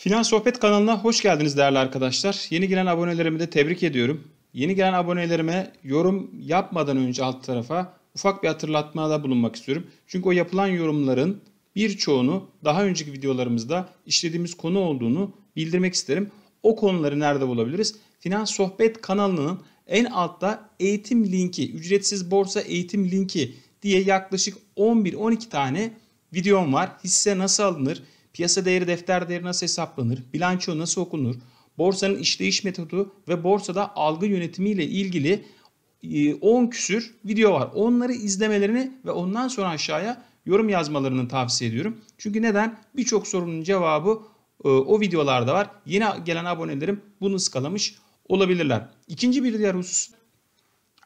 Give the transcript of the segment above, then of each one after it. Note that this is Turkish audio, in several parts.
Finans Sohbet kanalına hoş geldiniz değerli arkadaşlar. Yeni gelen abonelerimi de tebrik ediyorum. Yeni gelen abonelerime yorum yapmadan önce alt tarafa ufak bir hatırlatma da bulunmak istiyorum. Çünkü o yapılan yorumların birçoğunu daha önceki videolarımızda işlediğimiz konu olduğunu bildirmek isterim. O konuları nerede bulabiliriz? Finans Sohbet kanalının en altta eğitim linki, ücretsiz borsa eğitim linki diye yaklaşık 11-12 tane videom var. Hisse nasıl alınır? Piyasa değeri defter değeri nasıl hesaplanır? Bilanço nasıl okunur? Borsanın işleyiş metodu ve borsada algı yönetimi ile ilgili 10 e, küsür video var. Onları izlemelerini ve ondan sonra aşağıya yorum yazmalarını tavsiye ediyorum. Çünkü neden? Birçok sorunun cevabı e, o videolarda var. Yeni gelen abonelerim bunu ıskalamış olabilirler. İkinci bir diğer husus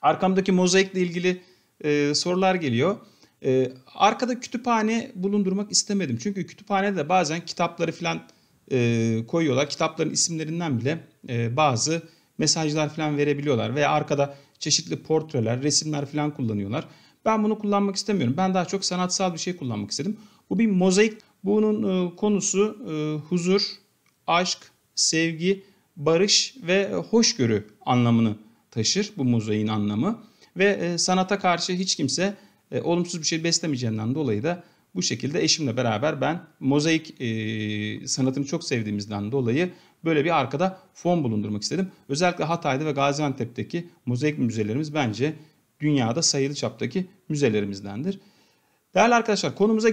arkamdaki mozaikle ilgili e, sorular geliyor. E, arkada kütüphane bulundurmak istemedim. Çünkü kütüphanede bazen kitapları falan e, koyuyorlar. Kitapların isimlerinden bile e, bazı mesajlar falan verebiliyorlar. Veya arkada çeşitli portreler, resimler falan kullanıyorlar. Ben bunu kullanmak istemiyorum. Ben daha çok sanatsal bir şey kullanmak istedim. Bu bir mozaik. Bunun e, konusu e, huzur, aşk, sevgi, barış ve hoşgörü anlamını taşır bu mozaiğin anlamı. Ve e, sanata karşı hiç kimse e, olumsuz bir şey beslemeyeceğinden dolayı da bu şekilde eşimle beraber ben mozaik e, sanatını çok sevdiğimizden dolayı böyle bir arkada fon bulundurmak istedim. Özellikle Hatay'da ve Gaziantep'teki mozaik müzelerimiz bence dünyada sayılı çaptaki müzelerimizdendir. Değerli arkadaşlar konumuza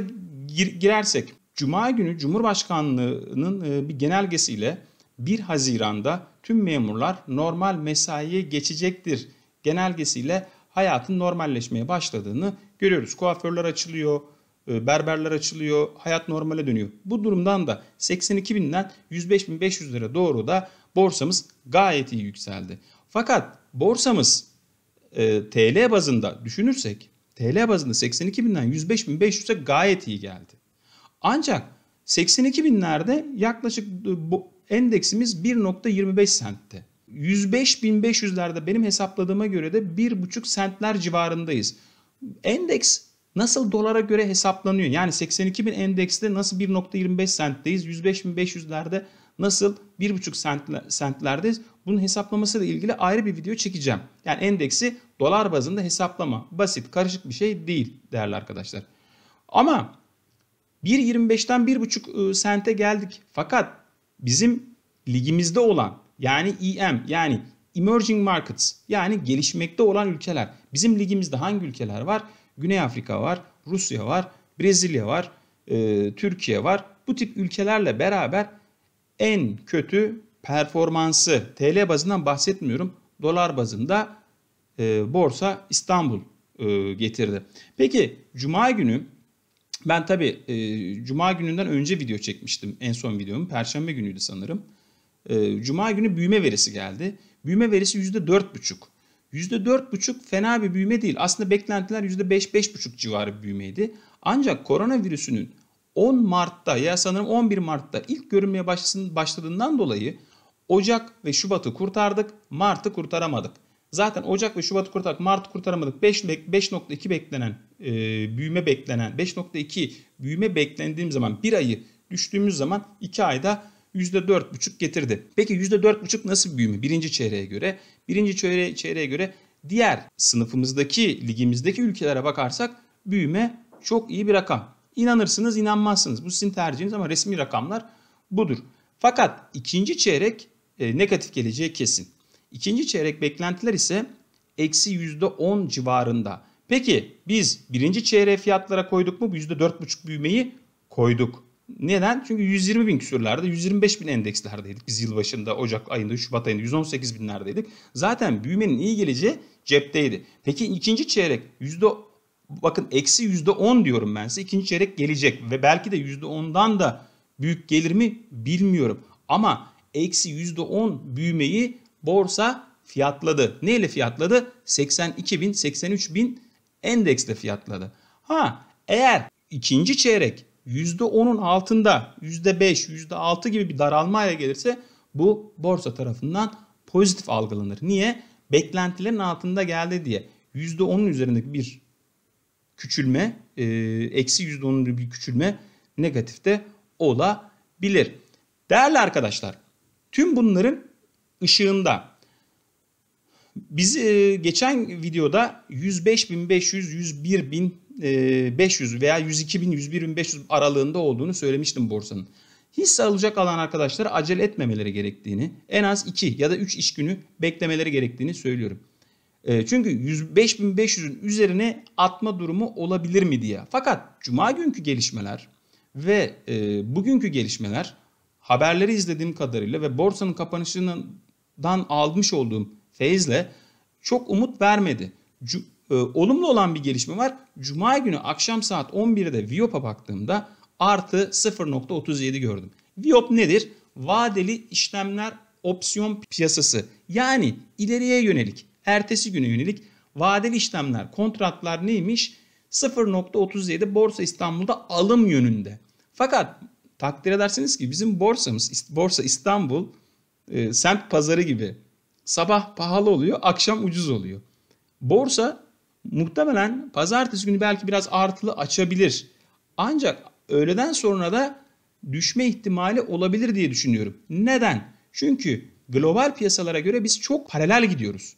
gir- girersek Cuma günü Cumhurbaşkanlığı'nın e, bir genelgesiyle 1 Haziran'da tüm memurlar normal mesaiye geçecektir genelgesiyle hayatın normalleşmeye başladığını görüyoruz. Kuaförler açılıyor, e, berberler açılıyor, hayat normale dönüyor. Bu durumdan da 82 binden 105 bin 500 lira doğru da borsamız gayet iyi yükseldi. Fakat borsamız e, TL bazında düşünürsek TL bazında 82 binden 105 bin 500'e gayet iyi geldi. Ancak 82 binlerde yaklaşık e, endeksimiz 1.25 sentti. 105.500'lerde benim hesapladığıma göre de 1,5 sentler civarındayız. Endeks nasıl dolara göre hesaplanıyor? Yani 82.000 endekste nasıl 1.25 sentteyiz? 105.500'lerde nasıl 1.5 sentlerdeyiz? Bunun hesaplaması ile ilgili ayrı bir video çekeceğim. Yani endeksi dolar bazında hesaplama. Basit, karışık bir şey değil değerli arkadaşlar. Ama 1.25'ten 1.5 sente geldik. Fakat bizim ligimizde olan yani EM yani Emerging Markets yani gelişmekte olan ülkeler. Bizim ligimizde hangi ülkeler var? Güney Afrika var, Rusya var, Brezilya var, e, Türkiye var. Bu tip ülkelerle beraber en kötü performansı TL bazından bahsetmiyorum. Dolar bazında e, borsa İstanbul e, getirdi. Peki cuma günü ben tabi e, cuma gününden önce video çekmiştim en son videomu. Perşembe günüydü sanırım. Ee, Cuma günü büyüme verisi geldi. Büyüme verisi yüzde Yüzde dört buçuk. dört buçuk fena bir büyüme değil. Aslında beklentiler yüzde beş beş buçuk civarı bir büyümeydi. Ancak koronavirüsünün 10 Mart'ta ya sanırım 11 Mart'ta ilk görünmeye başladığından dolayı Ocak ve Şubat'ı kurtardık, Mart'ı kurtaramadık. Zaten Ocak ve Şubat'ı kurtardık, Mart'ı kurtaramadık. 5.2 beklenen e, büyüme beklenen 5.2 büyüme beklendiğim zaman bir ayı düştüğümüz zaman 2 ayda %4,5 getirdi. Peki %4,5 nasıl büyüme birinci çeyreğe göre? Birinci çeyreğe, çeyreğe göre diğer sınıfımızdaki, ligimizdeki ülkelere bakarsak büyüme çok iyi bir rakam. İnanırsınız, inanmazsınız. Bu sizin tercihiniz ama resmi rakamlar budur. Fakat ikinci çeyrek e, negatif geleceği kesin. İkinci çeyrek beklentiler ise eksi %10 civarında. Peki biz birinci çeyreğe fiyatlara koyduk mu? %4,5 büyümeyi koyduk. Neden? Çünkü 120 bin küsürlerde, 125 bin endekslerdeydik biz yılbaşında, Ocak ayında, Şubat ayında 118 binlerdeydik. Zaten büyümenin iyi geleceği cepteydi. Peki ikinci çeyrek yüzde bakın eksi yüzde 10 diyorum ben size. ikinci çeyrek gelecek ve belki de yüzde 10'dan da büyük gelir mi bilmiyorum. Ama eksi yüzde 10 büyümeyi borsa fiyatladı. Neyle fiyatladı? 82 bin, 83 bin endeksle fiyatladı. Ha eğer ikinci çeyrek %10'un altında %5, %6 gibi bir daralmayla gelirse bu borsa tarafından pozitif algılanır. Niye? Beklentilerin altında geldi diye. %10'un üzerindeki bir küçülme, e, eksi %10'un bir küçülme negatifte olabilir. Değerli arkadaşlar, tüm bunların ışığında biz e, geçen videoda 105.500, 101.000 500 veya 102 bin, 101 bin 500 aralığında olduğunu söylemiştim borsanın. Hisse alacak alan arkadaşlara acele etmemeleri gerektiğini, en az 2 ya da 3 iş günü beklemeleri gerektiğini söylüyorum. Çünkü 105.500'ün üzerine atma durumu olabilir mi diye. Fakat cuma günkü gelişmeler ve bugünkü gelişmeler haberleri izlediğim kadarıyla ve borsanın kapanışından almış olduğum feyizle çok umut vermedi. Ee, olumlu olan bir gelişme var. Cuma günü akşam saat 11'de Viop'a baktığımda artı 0.37 gördüm. Viop nedir? Vadeli işlemler opsiyon piyasası. Yani ileriye yönelik, ertesi güne yönelik vadeli işlemler, kontratlar neymiş? 0.37 Borsa İstanbul'da alım yönünde. Fakat takdir edersiniz ki bizim borsamız, Borsa İstanbul e, semt pazarı gibi sabah pahalı oluyor, akşam ucuz oluyor. Borsa Muhtemelen pazartesi günü belki biraz artılı açabilir. Ancak öğleden sonra da düşme ihtimali olabilir diye düşünüyorum. Neden? Çünkü global piyasalara göre biz çok paralel gidiyoruz.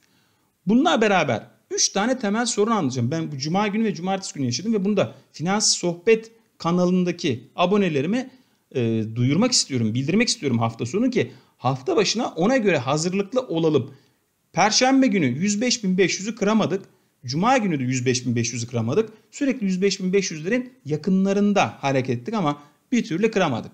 Bununla beraber 3 tane temel sorun anlayacağım. Ben bu cuma günü ve cumartesi günü yaşadım ve bunu da Finans Sohbet kanalındaki abonelerime e, duyurmak istiyorum, bildirmek istiyorum hafta sonu ki hafta başına ona göre hazırlıklı olalım. Perşembe günü 105.500'ü kıramadık. Cuma günü de 105.500'ü kıramadık. Sürekli 105.500'lerin yakınlarında hareket ettik ama bir türlü kıramadık.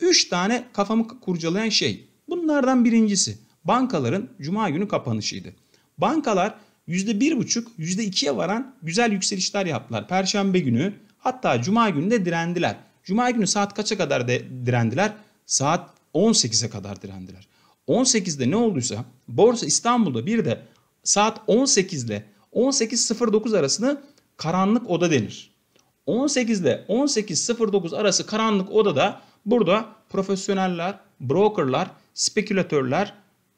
3 tane kafamı kurcalayan şey. Bunlardan birincisi bankaların cuma günü kapanışıydı. Bankalar %1,5, %2'ye varan güzel yükselişler yaptılar. Perşembe günü hatta cuma günü de direndiler. Cuma günü saat kaça kadar de direndiler? Saat 18'e kadar direndiler. 18'de ne olduysa Borsa İstanbul'da bir de saat 18 ile 18.09 arasını karanlık oda denir. 18 ile 18.09 arası karanlık odada burada profesyoneller, brokerlar, spekülatörler,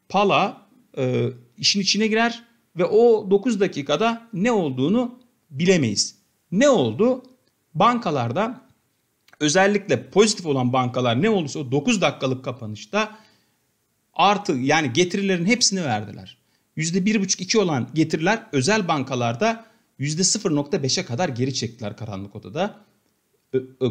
pala e, işin içine girer ve o 9 dakikada ne olduğunu bilemeyiz. Ne oldu? Bankalarda özellikle pozitif olan bankalar ne olursa o 9 dakikalık kapanışta artı yani getirilerin hepsini verdiler. %1,5-2 olan getiriler özel bankalarda %0,5'e kadar geri çektiler karanlık odada.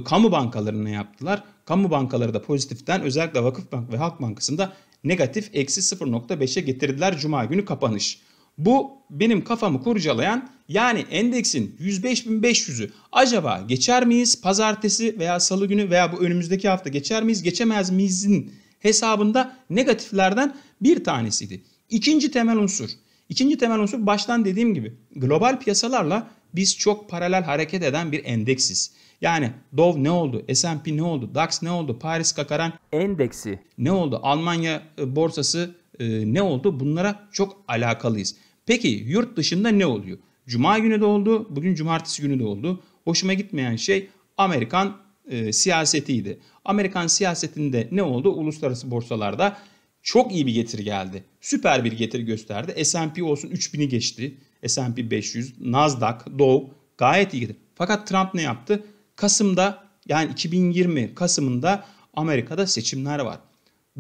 Kamu bankalarına yaptılar. Kamu bankaları da pozitiften özellikle Vakıfbank ve Halk Bankası'nda negatif eksi 0.5'e getirdiler Cuma günü kapanış. Bu benim kafamı kurcalayan yani endeksin 105.500'ü acaba geçer miyiz pazartesi veya salı günü veya bu önümüzdeki hafta geçer miyiz geçemez miyizin hesabında negatiflerden bir tanesiydi. İkinci temel unsur. İkinci temel unsur baştan dediğim gibi global piyasalarla biz çok paralel hareket eden bir endeksiz. Yani Dow ne oldu? S&P ne oldu? DAX ne oldu? Paris Kakaran endeksi ne oldu? Almanya e, borsası e, ne oldu? Bunlara çok alakalıyız. Peki yurt dışında ne oluyor? Cuma günü de oldu. Bugün cumartesi günü de oldu. Hoşuma gitmeyen şey Amerikan e, siyasetiydi. Amerikan siyasetinde ne oldu? Uluslararası borsalarda çok iyi bir getiri geldi. Süper bir getiri gösterdi. S&P olsun 3000'i geçti. S&P 500, Nasdaq, Dow gayet iyi getiri. Fakat Trump ne yaptı? Kasım'da yani 2020 Kasım'ında Amerika'da seçimler var.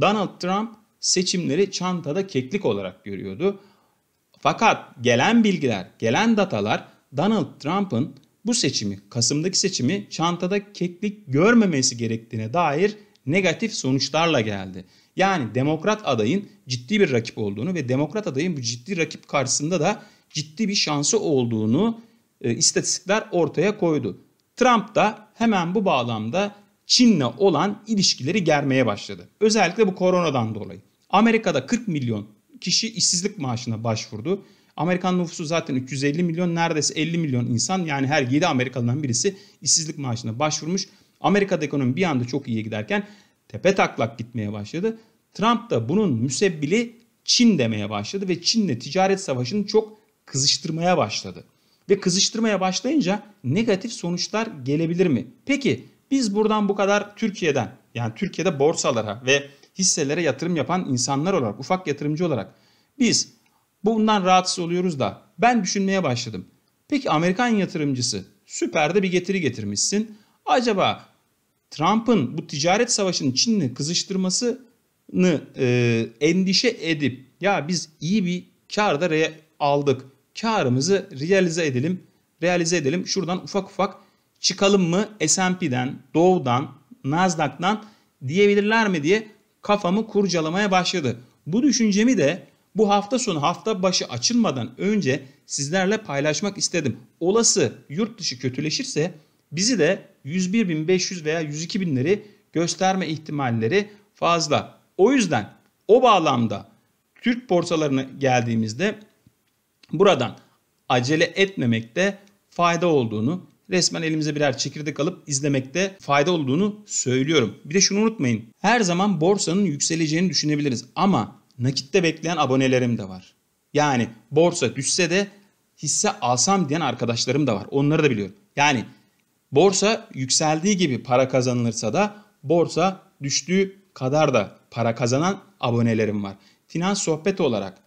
Donald Trump seçimleri çantada keklik olarak görüyordu. Fakat gelen bilgiler, gelen datalar Donald Trump'ın bu seçimi, Kasım'daki seçimi çantada keklik görmemesi gerektiğine dair negatif sonuçlarla geldi. Yani demokrat adayın ciddi bir rakip olduğunu ve demokrat adayın bu ciddi rakip karşısında da ciddi bir şansı olduğunu e, istatistikler ortaya koydu. Trump da hemen bu bağlamda Çin'le olan ilişkileri germeye başladı. Özellikle bu koronadan dolayı. Amerika'da 40 milyon kişi işsizlik maaşına başvurdu. Amerikan nüfusu zaten 350 milyon neredeyse 50 milyon insan yani her 7 Amerikalı'dan birisi işsizlik maaşına başvurmuş. Amerika'da ekonomi bir anda çok iyiye giderken tepe taklak gitmeye başladı. Trump da bunun müsebbili Çin demeye başladı ve Çin'le ticaret savaşını çok kızıştırmaya başladı. Ve kızıştırmaya başlayınca negatif sonuçlar gelebilir mi? Peki biz buradan bu kadar Türkiye'den yani Türkiye'de borsalara ve hisselere yatırım yapan insanlar olarak, ufak yatırımcı olarak biz bundan rahatsız oluyoruz da ben düşünmeye başladım. Peki Amerikan yatırımcısı süperde bir getiri getirmişsin. Acaba Trump'ın bu ticaret savaşının Çin'le kızıştırmasını e, endişe edip ya biz iyi bir kar da aldık. Karımızı realize edelim. Realize edelim. Şuradan ufak ufak çıkalım mı S&P'den, Dow'dan, Nasdaq'dan diyebilirler mi diye kafamı kurcalamaya başladı. Bu düşüncemi de bu hafta sonu hafta başı açılmadan önce sizlerle paylaşmak istedim. Olası yurt dışı kötüleşirse Bizi de 101.500 veya 102.000'leri gösterme ihtimalleri fazla. O yüzden o bağlamda Türk borsalarına geldiğimizde buradan acele etmemekte fayda olduğunu resmen elimize birer çekirdek alıp izlemekte fayda olduğunu söylüyorum. Bir de şunu unutmayın. Her zaman borsanın yükseleceğini düşünebiliriz ama nakitte bekleyen abonelerim de var. Yani borsa düşse de hisse alsam diyen arkadaşlarım da var. Onları da biliyorum. Yani Borsa yükseldiği gibi para kazanılırsa da borsa düştüğü kadar da para kazanan abonelerim var. Finans sohbet olarak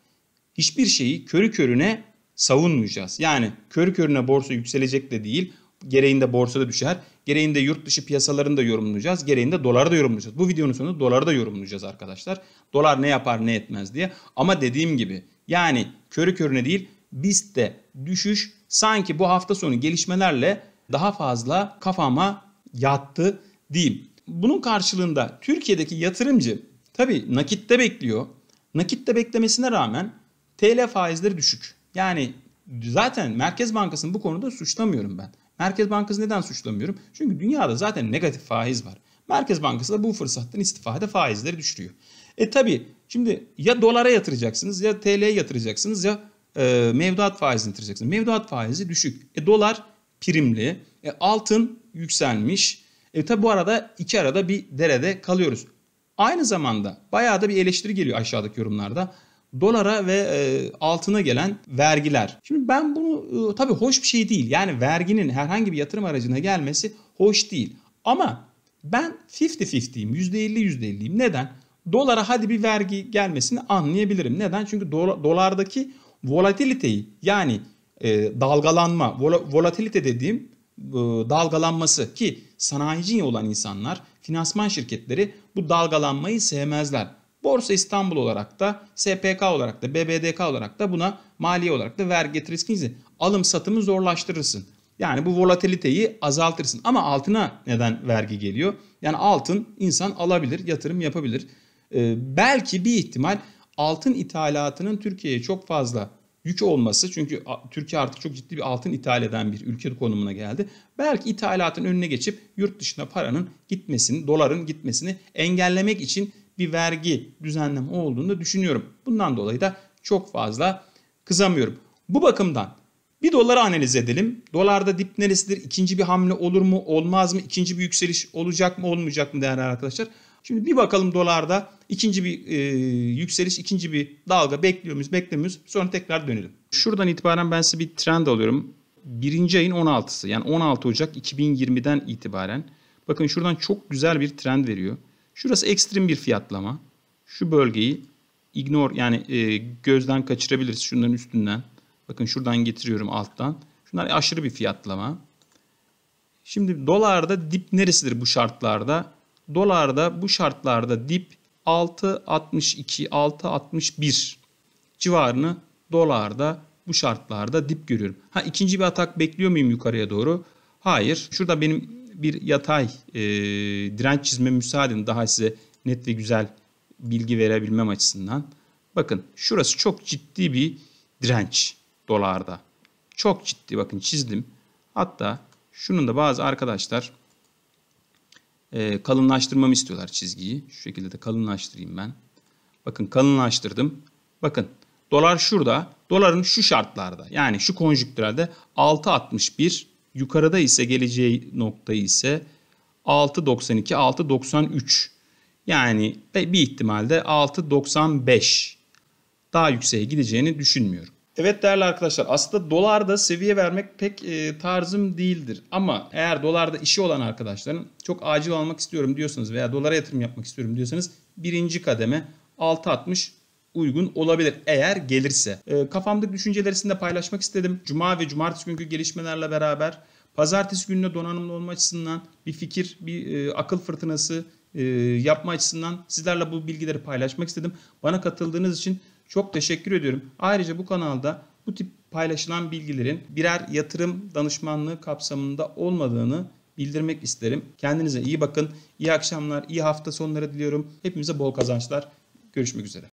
hiçbir şeyi körü körüne savunmayacağız. Yani körü körüne borsa yükselecek de değil, gereğinde borsada düşer, gereğinde yurt dışı piyasalarını da yorumlayacağız, gereğinde doları da yorumlayacağız. Bu videonun sonunda doları da yorumlayacağız arkadaşlar. Dolar ne yapar ne etmez diye. Ama dediğim gibi yani körü körüne değil, BIST'te düşüş sanki bu hafta sonu gelişmelerle daha fazla kafama yattı diyeyim. Bunun karşılığında Türkiye'deki yatırımcı tabii nakitte bekliyor. Nakitte beklemesine rağmen TL faizleri düşük. Yani zaten Merkez Bankası'nı bu konuda suçlamıyorum ben. Merkez Bankası neden suçlamıyorum? Çünkü dünyada zaten negatif faiz var. Merkez Bankası da bu fırsattan istifade faizleri düşürüyor. E tabi şimdi ya dolara yatıracaksınız ya TL'ye yatıracaksınız ya e, mevduat faizini yatıracaksınız. Mevduat faizi düşük. E dolar primli. E, altın yükselmiş. E tabi bu arada iki arada bir derede kalıyoruz. Aynı zamanda bayağı da bir eleştiri geliyor aşağıdaki yorumlarda. Dolara ve e, altına gelen vergiler. Şimdi ben bunu e, tabii hoş bir şey değil. Yani verginin herhangi bir yatırım aracına gelmesi hoş değil. Ama ben 50-50'yim. %50 %50'yim. Neden? Dolara hadi bir vergi gelmesini anlayabilirim. Neden? Çünkü dolardaki volatiliteyi yani e, dalgalanma, volatilite dediğim e, dalgalanması ki sanayiciye olan insanlar, finansman şirketleri bu dalgalanmayı sevmezler. Borsa İstanbul olarak da, SPK olarak da, BBDK olarak da buna maliye olarak da vergi getirirsiniz. Alım satımı zorlaştırırsın. Yani bu volatiliteyi azaltırsın. Ama altına neden vergi geliyor? Yani altın insan alabilir, yatırım yapabilir. Ee, belki bir ihtimal altın ithalatının Türkiye'ye çok fazla yük olması çünkü Türkiye artık çok ciddi bir altın ithal eden bir ülke konumuna geldi. Belki ithalatın önüne geçip yurt dışına paranın gitmesini, doların gitmesini engellemek için bir vergi düzenleme olduğunu düşünüyorum. Bundan dolayı da çok fazla kızamıyorum. Bu bakımdan bir doları analiz edelim. Dolarda dip neresidir? İkinci bir hamle olur mu? Olmaz mı? İkinci bir yükseliş olacak mı? Olmayacak mı değerli arkadaşlar? Şimdi bir bakalım dolarda ikinci bir e, yükseliş, ikinci bir dalga bekliyor muyuz, beklemiyoruz. Sonra tekrar dönelim. Şuradan itibaren ben size bir trend alıyorum. Birinci ayın 16'sı yani 16 Ocak 2020'den itibaren bakın şuradan çok güzel bir trend veriyor. Şurası ekstrem bir fiyatlama. Şu bölgeyi ignore yani e, gözden kaçırabiliriz şunların üstünden. Bakın şuradan getiriyorum alttan. Şunlar aşırı bir fiyatlama. Şimdi dolarda dip neresidir bu şartlarda? dolarda bu şartlarda dip 6.62 6.61 civarını dolarda bu şartlarda dip görüyorum. Ha ikinci bir atak bekliyor muyum yukarıya doğru? Hayır. Şurada benim bir yatay e, direnç çizme müsaaden daha size net ve güzel bilgi verebilmem açısından. Bakın şurası çok ciddi bir direnç dolarda. Çok ciddi bakın çizdim. Hatta şunun da bazı arkadaşlar e, kalınlaştırmamı istiyorlar çizgiyi. Şu şekilde de kalınlaştırayım ben. Bakın kalınlaştırdım. Bakın dolar şurada. Doların şu şartlarda yani şu konjüktürelde 6.61 yukarıda ise geleceği noktayı ise 6.92 6.93 yani bir ihtimalde 6.95 daha yükseğe gideceğini düşünmüyorum. Evet değerli arkadaşlar aslında dolarda seviye vermek pek e, tarzım değildir. Ama eğer dolarda işi olan arkadaşların çok acil almak istiyorum diyorsanız veya dolara yatırım yapmak istiyorum diyorsanız birinci kademe 6.60 uygun olabilir eğer gelirse. E, kafamdaki düşünceleri sizinle paylaşmak istedim. Cuma ve cumartesi günkü gelişmelerle beraber pazartesi gününe donanımlı olma açısından bir fikir, bir e, akıl fırtınası e, yapma açısından sizlerle bu bilgileri paylaşmak istedim. Bana katıldığınız için çok teşekkür ediyorum. Ayrıca bu kanalda bu tip paylaşılan bilgilerin birer yatırım danışmanlığı kapsamında olmadığını bildirmek isterim. Kendinize iyi bakın. İyi akşamlar, iyi hafta sonları diliyorum. Hepimize bol kazançlar. Görüşmek üzere.